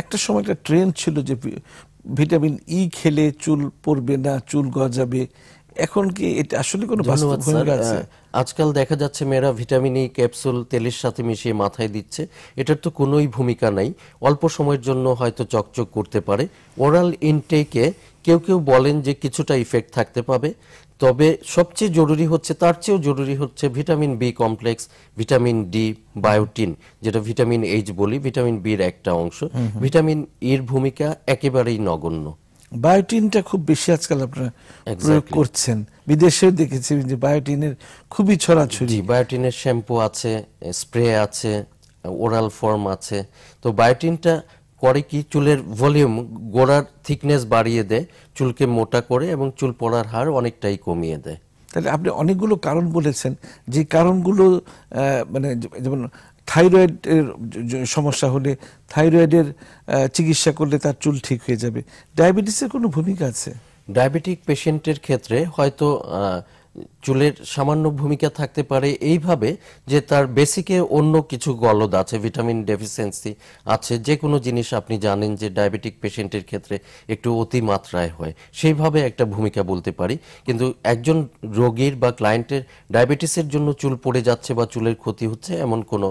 একটা সময় একটা ট্রেন্ড ছিল যে ভিটামিন ই e খেলে চুল পড়বে না চুল গজাবে এখন কি এটা আসলে কোনো বাস্তব ভূমিকা আছে আজকাল দেখা যাচ্ছে মেয়েরা ভিটামিন ই ক্যাপসুল তেলের সাথে মিশিয়ে মাথায় দিচ্ছে এটার তো কোনোই ভূমিকা নাই অল্প সময়ের জন্য হয়তো চকচক করতে পারে ওরাল ইনটেকে কেউ কেউ বলেন যে কিছুটা ইফেক্ট থাকতে পাবে তবে সবচেয়ে জরুরি হচ্ছে তার চেয়েও জরুরি হচ্ছে vitamin B complex vitamin D biotin যেটা ভিটামিন এইচ বলি ভিটামিন বির একটা অংশ ভিটামিন ইর e ভূমিকা একেবারেই নগণ্য বায়োটিনটা খুব বেশি আজকাল আপনারা প্রয়োগ করছেন বিদেশেও দেখেছি যে বায়োটিনের খুবই ছড়াছড়ি বায়োটিনের শ্যাম্পু আছে স্প্রে আছে ওরাল ফর্ম আছে তো বায়োটিনটা করে কি চুলের ভলিউম গোড়ার থিকনেস বাড়িয়ে দেয় চুলকে মোটা করে এবং চুল পড়ার হার অনেকটাই কমিয়ে দেয় তাহলে আপনি অনেকগুলো কারণ বলেছেন যে কারণগুলো মানে যেমন থাইরয়েডের সমস্যা হলে থাইরয়েডের চিকিৎসা করলে তার চুল ঠিক হয়ে যাবে ডায়াবেটিসের কোনো ভূমিকা আছে ডায়াবেটিক পেশেন্টের ক্ষেত্রে হয়তো চুলের সামান্য ভূমিকা থাকতে পারে এইভাবে যে তার বেসিকে অন্য কিছু গলদ আছে ভিটামিন ডেফিসিয়েন্সি আছে যে কোনো জিনিস আপনি জানেন যে ডায়াবেটিক পেশেন্টের ক্ষেত্রে একটু অতিমাত্রায় হয় সেইভাবে একটা ভূমিকা বলতে পারি কিন্তু একজন রোগীর বা ক্লায়েন্টের ডায়াবেটিসের জন্য চুল পড়ে যাচ্ছে বা চুলের ক্ষতি হচ্ছে এমন কোনো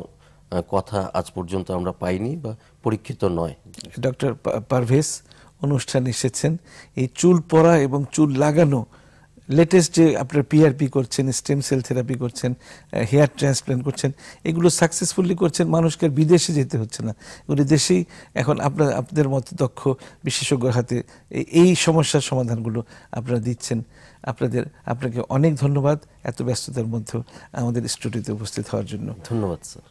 কথা আজ পর্যন্ত আমরা পাইনি বা পরীক্ষিত নয় ডক্টর পারভেজ অনুষ্ঠানে এসেছেন এই চুল পড়া এবং চুল লাগানো লেটেস্ট যে আপনার পিআরপি করছেন স্টেম সেল থেরাপি করছেন হেয়ার ট্রান্সপ্ল্যান্ট করছেন এগুলো সাকসেসফুলি করছেন মানুষকে বিদেশে যেতে হচ্ছে না এগুলি দেশেই এখন আপনার আপনাদের মতো দক্ষ বিশেষজ্ঞের হাতে এই সমস্যার সমাধানগুলো আপনারা দিচ্ছেন আপনাদের আপনাকে অনেক ধন্যবাদ এত ব্যস্ততার মধ্যেও আমাদের স্টুডিওতে উপস্থিত হওয়ার জন্য ধন্যবাদ স্যার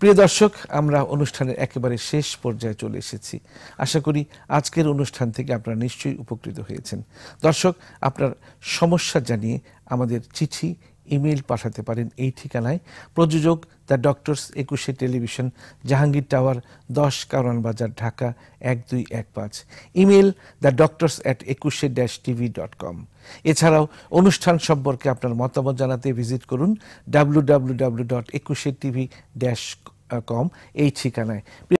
প্রিয় দর্শক আমরা অনুষ্ঠানের একেবারে শেষ পর্যায়ে চলে এসেছি আশা করি আজকের অনুষ্ঠান থেকে আপনারা নিশ্চয়ই উপকৃত হয়েছেন দর্শক আপনার সমস্যা জানিয়ে আমাদের চিঠি ইমেল পাঠাতে পারেন এই ঠিকানায় প্রযোজক the doctors Ekushey television Jahangir tower দশ কারণ বাজার ঢাকা এক দুই এক পাঁচ email the doctors at Ekushey dash TV dot com এছাড়াও অনুষ্ঠান সম্পর্কে আপনার মতামত জানাতে ভিজিট করুন W W W dot Ekushey TV dash com এই ঠিকানায়